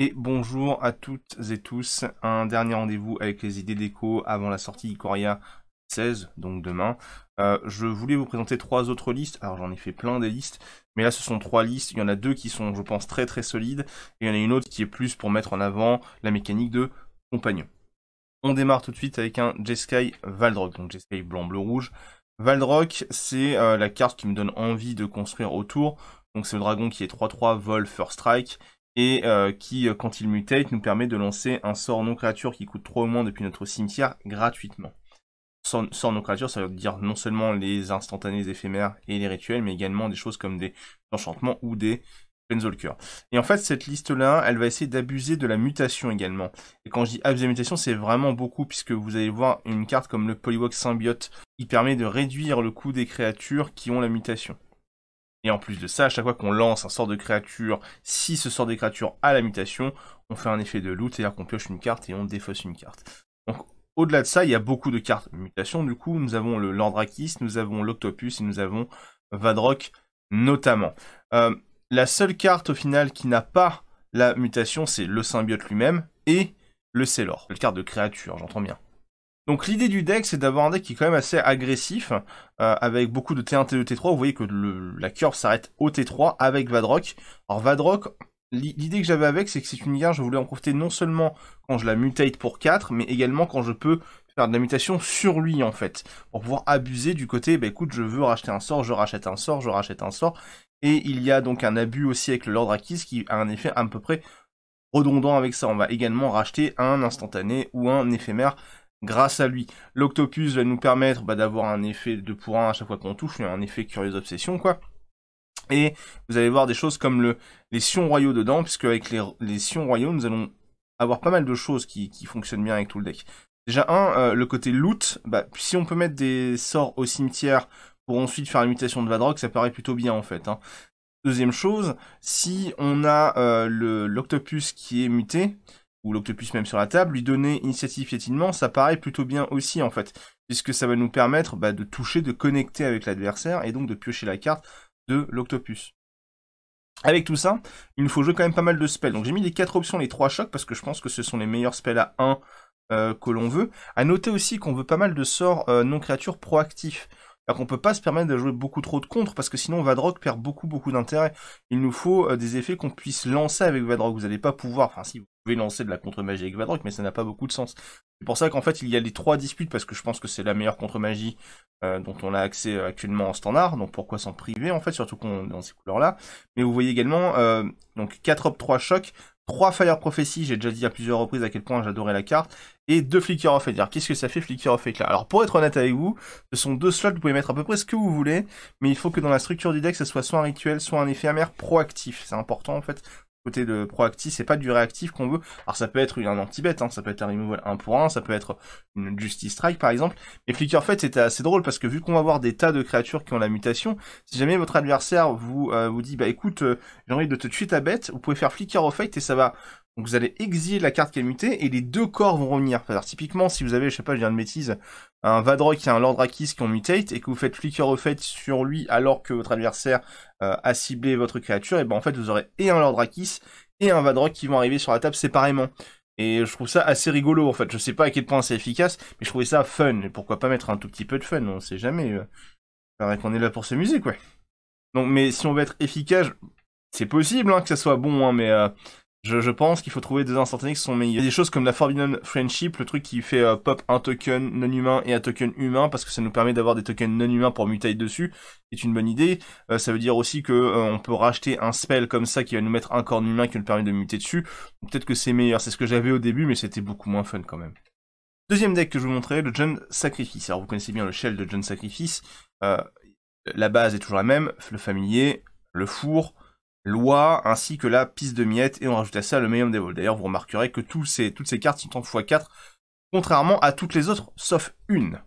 Et bonjour à toutes et tous. Un dernier rendez-vous avec les idées déco avant la sortie Icoria 16, donc demain. Euh, je voulais vous présenter trois autres listes. Alors j'en ai fait plein des listes, mais là ce sont trois listes. Il y en a deux qui sont, je pense, très très solides. Et il y en a une autre qui est plus pour mettre en avant la mécanique de compagnon. On démarre tout de suite avec un Jeskai Valdrock, donc Jeskai blanc, bleu, rouge. Valdrock, c'est euh, la carte qui me donne envie de construire autour. Donc c'est le dragon qui est 3-3, vol, first strike et euh, qui, euh, quand il mutate, nous permet de lancer un sort non créature qui coûte 3 au moins depuis notre cimetière gratuitement. Sort, non créature, ça veut dire non seulement les instantanés éphémères et les rituels, mais également des choses comme des enchantements ou des Penzolker. Et en fait, cette liste-là, elle va essayer d'abuser de la mutation également. Et quand je dis abuser de la mutation, c'est vraiment beaucoup, puisque vous allez voir une carte comme le Polywalk Symbiote, qui permet de réduire le coût des créatures qui ont la mutation. Et en plus de ça, à chaque fois qu'on lance un sort de créature, si ce sort de créature a la mutation, on fait un effet de loot, c'est-à-dire qu'on pioche une carte et on défausse une carte. Donc au-delà de ça, il y a beaucoup de cartes mutation. Du coup, nous avons le Landrakis, nous avons l'Octopus et nous avons Vadrock notamment. Euh, la seule carte au final qui n'a pas la mutation, c'est le symbiote lui-même et le Célor, le carte de créature, j'entends bien. Donc l'idée du deck, c'est d'avoir un deck qui est quand même assez agressif, euh, avec beaucoup de T1, T2, T3. Vous voyez que la curve s'arrête au T3 avec Vadrock. Alors Vadrock, l'idée que j'avais avec, c'est que c'est une guerre, je voulais en profiter non seulement quand je la mutate pour 4, mais également quand je peux faire de la mutation sur lui, en fait, pour pouvoir abuser du côté, bah écoute, je veux racheter un sort, je rachète un sort, je rachète un sort. Et il y a donc un abus aussi avec l'ordre acquis, qui a un effet à peu près redondant avec ça. On va également racheter un instantané ou un éphémère grâce à lui. L'octopus va nous permettre bah, d'avoir un effet de pour 1 à chaque fois qu'on touche, un effet curieuse obsession, quoi. Et vous allez voir des choses comme le, les sions royaux dedans, puisque avec les, sions royaux, nous allons avoir pas mal de choses qui, fonctionnent bien avec tout le deck. Déjà, un, euh, le côté loot, bah, si on peut mettre des sorts au cimetière pour ensuite faire la mutation de Vadrock, ça paraît plutôt bien en fait. Hein. Deuxième chose, si on a euh, l'octopus qui est muté, ou l'octopus même sur la table, lui donner initiative piétinement, ça paraît plutôt bien aussi en fait, puisque ça va nous permettre bah, de toucher, de connecter avec l'adversaire et donc de piocher la carte de l'octopus. Avec tout ça, il nous faut jouer quand même pas mal de spells. Donc j'ai mis les quatre options, les trois chocs, parce que je pense que ce sont les meilleurs spells à 1 euh, que l'on veut. À noter aussi qu'on veut pas mal de sorts euh, non créatures proactifs. Alors qu'on peut pas se permettre de jouer beaucoup trop de contre parce que sinon Vadrock perd beaucoup beaucoup d'intérêt. Il nous faut euh, des effets qu'on puisse lancer avec Vadrock. Vous n'allez pas pouvoir, enfin si vous pouvez lancer de la contre-magie avec Vadrock, mais ça n'a pas beaucoup de sens. C'est pour ça qu'en fait il y a les trois disputes parce que je pense que c'est la meilleure contre-magie euh, dont on a accès euh, actuellement en standard. Donc pourquoi s'en priver en fait, surtout qu'on est dans ces couleurs là. Mais vous voyez également donc 4 op 3 chocs 3 Fire Prophecy, j'ai déjà dit à plusieurs reprises à quel point j'adorais la carte, et 2 Flicker of Fate. Alors qu'est-ce que ça fait Flicker of Fate Alors pour être honnête avec vous, ce sont deux slots, vous pouvez mettre à peu près ce que vous voulez, mais il faut que dans la structure du deck, ça soit soit un rituel, soit un effet amer proactif. C'est important en fait côté de proactif, c'est pas du réactif qu'on veut. Alors ça peut être un anti-bet, hein, ça peut être un removal 1 pour 1, ça peut être une justice strike par exemple. Mais Flicker Fate c'était assez drôle parce que vu qu'on va avoir des tas de créatures qui ont la mutation, si jamais votre adversaire vous, euh, vous dit bah écoute euh, j'ai envie de te tuer ta bête, vous pouvez faire Flicker of Fate et ça va donc vous allez exiler la carte qui est mutée et les deux corps vont revenir. Alors typiquement, si vous avez, je sais pas, je viens de bêtise, un Vadrock et un Lord Rakis qui ont mutate et que vous faites flicker au fait sur lui alors que votre adversaire euh, a ciblé votre créature, et ben en fait vous aurez et un Lord et un Vadrock qui vont arriver sur la table séparément. Et je trouve ça assez rigolo en fait. Je sais pas à quel point c'est efficace, mais je trouvais ça fun. Et pourquoi pas mettre un tout petit peu de fun On sait jamais. Euh... qu'on est là pour s'amuser quoi. Donc mais si on veut être efficace, c'est possible hein, que ça soit bon, hein, mais euh, je, pense qu'il faut trouver des instantanés qui sont meilleurs. Il y a des choses comme la Forbidden Friendship, le truc qui fait euh, pop un token non humain et un token humain, parce que ça nous permet d'avoir des tokens non humains pour muter dessus, est une bonne idée. Euh, ça veut dire aussi que euh, on peut racheter un spell comme ça qui va nous mettre un corps humain qui nous permet de muter dessus. Peut-être que c'est meilleur, c'est ce que j'avais au début, mais c'était beaucoup moins fun quand même. Deuxième deck que je vous montrais, le John Sacrifice. Alors vous connaissez bien le shell de John Sacrifice. la base est toujours la même, le familier, le four, loi ainsi que la piste de miettes et on rajoute à ça le des Devil. D'ailleurs, vous remarquerez que toutes ces cartes sont en x4, contrairement à toutes les autres, sauf une,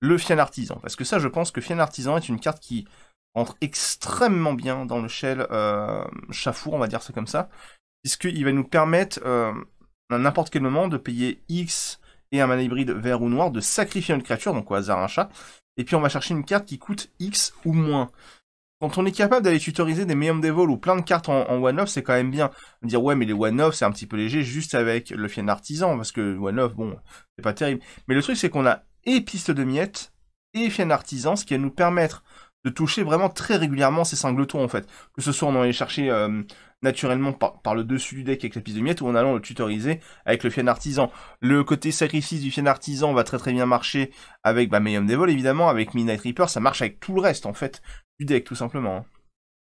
le Fian Artisan. Parce que ça, je pense que Fian Artisan est une carte qui rentre extrêmement bien dans le shell euh, chafour, on va dire ça comme ça, puisqu'il va nous permettre, euh, à n'importe quel moment, de payer X et un mana hybride vert ou noir, de sacrifier une créature, donc au hasard un chat, et puis on va chercher une carte qui coûte X ou moins. Quand on est capable d'aller tutoriser des Mayhem Devil ou plein de cartes en, one-off, c'est quand même bien. Dire ouais mais les one-off c'est un petit peu léger juste avec le fien artisan parce que one-off bon c'est pas terrible. Mais le truc c'est qu'on a et piste de miettes et fien artisan ce qui va nous permettre de toucher vraiment très régulièrement ces singletons en fait. Que ce soit en allant les chercher euh, naturellement par, le dessus du deck avec la piste de Miette ou en allant le tutoriser avec le fien artisan. Le côté sacrifice du fien artisan va très très bien marcher avec bah, Mayhem Devil évidemment, avec Midnight Reaper, ça marche avec tout le reste en fait du deck, tout simplement.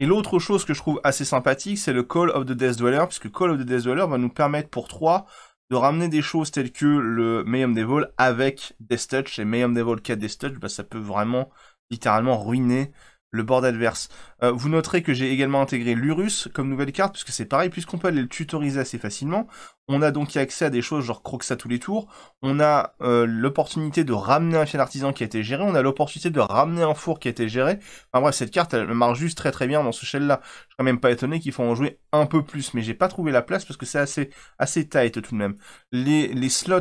Et l'autre chose que je trouve assez sympathique, c'est le Call of the Death Dweller, puisque Call of the Death Dweller va nous permettre pour 3 de ramener des choses telles que le Mayhem Devil avec Death Touch, et Mayhem Devil 4 Death Touch, bah, ça peut vraiment littéralement ruiner le board adverse. Euh, vous noterez que j'ai également intégré l'Urus comme nouvelle carte, puisque c'est pareil, puisqu'on peut aller le tutoriser assez facilement. On a donc accès à des choses genre ça tous les tours. On a euh, l'opportunité de ramener un fiel artisan qui a été géré. On a l'opportunité de ramener un four qui a été géré. Enfin bref, cette carte, elle marche juste très très bien dans ce shell-là. Je serais même pas étonné qu'il faut en jouer un peu plus, mais j'ai pas trouvé la place parce que c'est assez, assez tight tout de même. Les, les slots...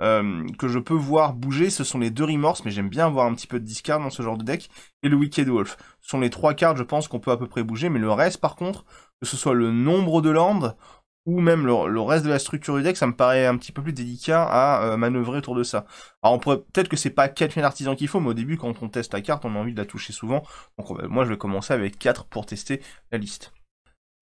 Euh, que je peux voir bouger, ce sont les deux Remorse, mais j'aime bien avoir un petit peu de discard dans ce genre de deck, et le Wicked Wolf. Ce sont les trois cartes, je pense, qu'on peut à peu près bouger, mais le reste, par contre, que ce soit le nombre de landes ou même le, reste de la structure du deck, ça me paraît un petit peu plus délicat à euh, manœuvrer autour de ça. Alors on pourrait peut-être que c'est pas 4 000 artisans qu'il faut, mais au début quand on teste la carte, on a envie de la toucher souvent. Donc moi je vais commencer avec 4 pour tester la liste.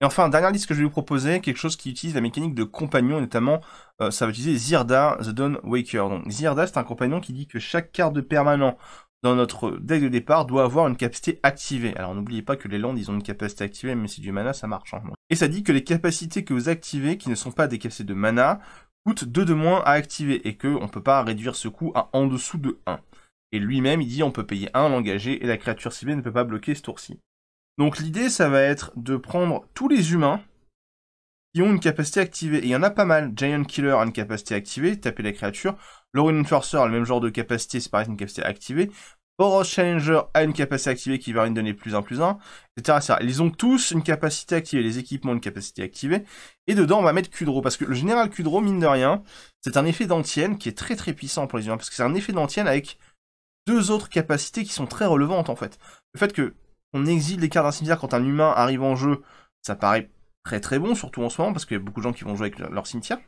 Et enfin, dernière liste que je vais vous proposer, quelque chose qui utilise la mécanique de compagnon, notamment euh, ça va utiliser Zirda, The Dawn Waker. Donc Zirda c'est un compagnon qui dit que chaque carte de permanent dans notre deck de départ doit avoir une capacité activée. Alors n'oubliez pas que les landes, ils ont une capacité activée, même si c'est du mana, ça marche. Hein. Et ça dit que les capacités que vous activez, qui ne sont pas des capacités de mana, coûtent 2 de moins à activer, et qu'on ne peut pas réduire ce coût à en dessous de 1. Et lui-même, il dit on peut payer 1, l'engager, et la créature ciblée ne peut pas bloquer ce tour-ci. Donc l'idée, ça va être de prendre tous les humains qui ont une capacité activée. Et il y en a pas mal. Giant Killer a une capacité activée, taper la créature. Lauren Enforcer a le même genre de capacité, c'est pareil, une capacité activée. Boros Challenger a une capacité activée qui va lui donner plus 1 plus 1, etc., Ils ont tous une capacité activée, les équipements ont une capacité activée. Et dedans, on va mettre Kudro, parce que le général Kudro, mine de rien, c'est un effet d'antienne qui est très très puissant pour les humains, parce que c'est un effet d'antienne avec deux autres capacités qui sont très relevantes en fait. Le fait que on exile les cartes d'un cimetière quand un humain arrive en jeu, ça paraît très très bon, surtout en ce moment, parce qu'il y a beaucoup de gens qui vont jouer avec leur cimetière.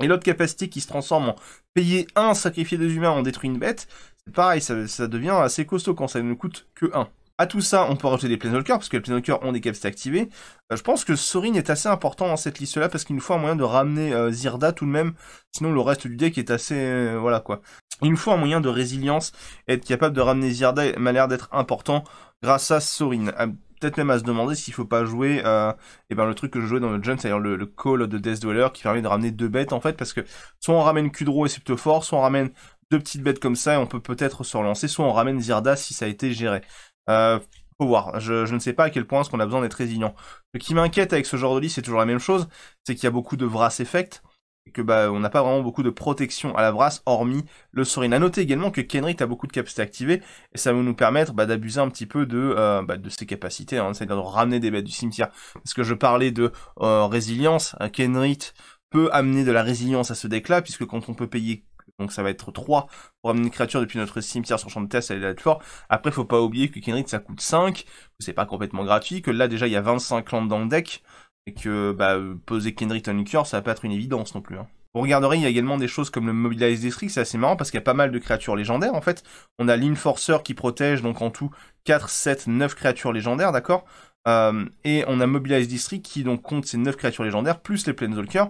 Et l'autre capacité qui se transforme en payer 1, sacrifier des humains, en détruit une bête, c'est pareil, ça, ça, devient assez costaud quand ça ne coûte que 1. À tout ça, on peut rajouter des Planeswalkers, parce que les Planeswalkers ont des capacités activées. Euh, je pense que Sorin est assez important dans cette liste-là, parce qu'il nous faut un moyen de ramener euh, Zirda tout de même, sinon le reste du deck est assez... Euh, voilà quoi. Il nous faut un moyen de résilience, être capable de ramener Zirda m'a l'air d'être important Grâce à Sorin. Ah, peut-être même à se demander s'il faut pas jouer et euh, eh ben le truc que je jouais dans le jump, c'est-à-dire le, call de Death Dweller qui permet de ramener deux bêtes en fait, parce que soit on ramène Kudro et c'est plutôt soit on ramène deux petites bêtes comme ça et on peut peut-être se relancer, soit on ramène Zirda si ça a été géré. Euh, faut voir, je, ne sais pas à quel point est-ce qu'on a besoin d'être résilient. Ce qui m'inquiète avec ce genre de lit, c'est toujours la même chose, c'est qu'il y a beaucoup de Vras effects et que bah on n'a pas vraiment beaucoup de protection à la brasse hormis le Sorin. A noter également que Kenrit a beaucoup de capacités activées et ça va nous permettre bah, d'abuser un petit peu de euh, bah, de ses capacités, hein, cest à de ramener des bêtes du cimetière. Parce que je parlais de euh, résilience, hein, Kenrit peut amener de la résilience à ce deck-là puisque quand on peut payer donc ça va être 3 pour amener une créature depuis notre cimetière sur champ de test, elle est là fort. Après, faut pas oublier que Kenrit ça coûte 5, c'est pas complètement gratuit, que là déjà il y a 25 lampes dans le deck, et que bah, poser Kendrick cœur, ça va pas être une évidence non plus. Hein. Vous regarderez, il y a également des choses comme le Mobilize District, c'est assez marrant parce qu'il y a pas mal de créatures légendaires en fait. On a l'Inforcer qui protège donc en tout 4, 7, 9 créatures légendaires, d'accord euh, et on a Mobilize District qui donc compte ces 9 créatures légendaires plus les Planeswalkers.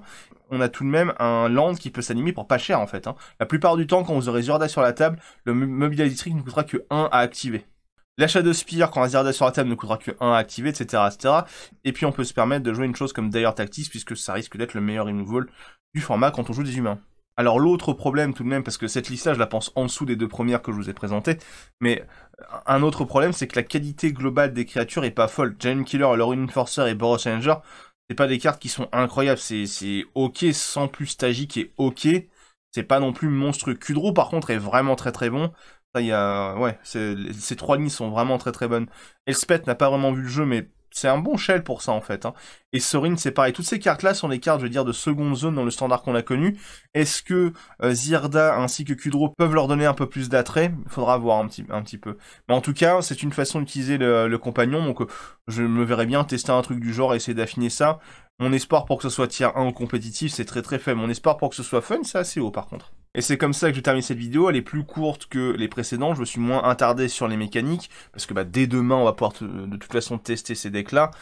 On a tout de même un land qui peut s'animer pour pas cher en fait. Hein. La plupart du temps, quand vous aurez Zorda sur la table, le Mobilize District ne coûtera que 1 à activer. L'achat de Spear quand Azirda sur la table ne coûtera que 1 à activer, etc., etc. Et puis on peut se permettre de jouer une chose comme Dire Tactics puisque ça risque d'être le meilleur removal du format quand on joue des humains. Alors l'autre problème tout de même, parce que cette liste-là je la pense en dessous des deux premières que je vous ai présentées, mais un autre problème c'est que la qualité globale des créatures est pas folle. Giant Killer, Lorraine Enforcer et Boros Challenger, c'est pas des cartes qui sont incroyables, c'est ok sans plus stagique et ok, c'est pas non plus monstrueux. Kudro, par contre est vraiment très très bon, a... ouais, ces trois lignes sont vraiment très très bonnes. Elspeth n'a pas vraiment vu le jeu, mais c'est un bon shell pour ça en fait. Hein. Et Sorin, c'est pareil. Toutes ces cartes-là sont des cartes, je veux dire, de seconde zone dans le standard qu'on a connu. Est-ce que euh, Zirda ainsi que Kudro peuvent leur donner un peu plus d'attrait Il faudra voir un petit, un petit peu. Mais en tout cas, c'est une façon d'utiliser le, compagnon. Donc, euh, je me verrais bien tester un truc du genre, et essayer d'affiner ça. Mon espoir pour que ce soit tier 1 compétitif, c'est très très faible. Mon espoir pour que ce soit fun, c'est assez haut par contre. Et c'est comme ça que je termine cette vidéo, elle est plus courte que les précédents. je me suis moins attardé sur les mécaniques, parce que bah, dès demain, on va pouvoir euh, de toute façon tester ces decks-là,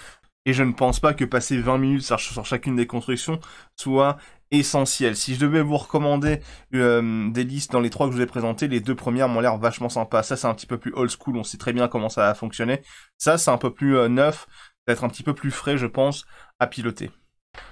et je ne pense pas que passer 20 minutes sur, chacune des constructions soit essentiel. Si je devais vous recommander euh, des listes dans les trois que je vous ai présentées, les deux premières m'ont l'air vachement sympa. Ça, c'est un petit peu plus old school, on sait très bien comment ça a fonctionné. Ça, c'est un peu plus euh, neuf, peut-être un petit peu plus frais, je pense, piloter.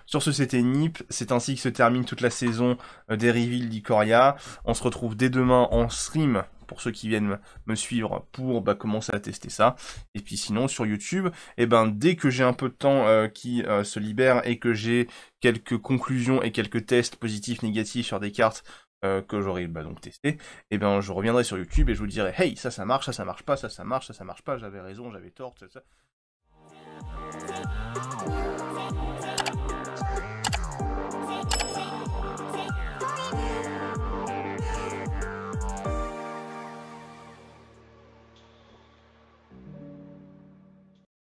Sur ce, c'était Nip. C'est ainsi que se termine toute la saison euh, des reveals d'Icoria. On se retrouve dès demain en stream pour ceux qui viennent me suivre pour bah, commencer à tester ça. Et puis sinon, sur YouTube, et eh ben, dès que j'ai un peu de temps euh, qui euh, se libère et que j'ai quelques conclusions et quelques tests positifs, négatifs sur des cartes que j'aurai bah, donc testé, et eh ben, je reviendrai sur YouTube et je vous dirai Hey, ça, ça marche, ça, ça marche pas, ça, ça marche, ça, ça marche pas, j'avais raison, j'avais tort,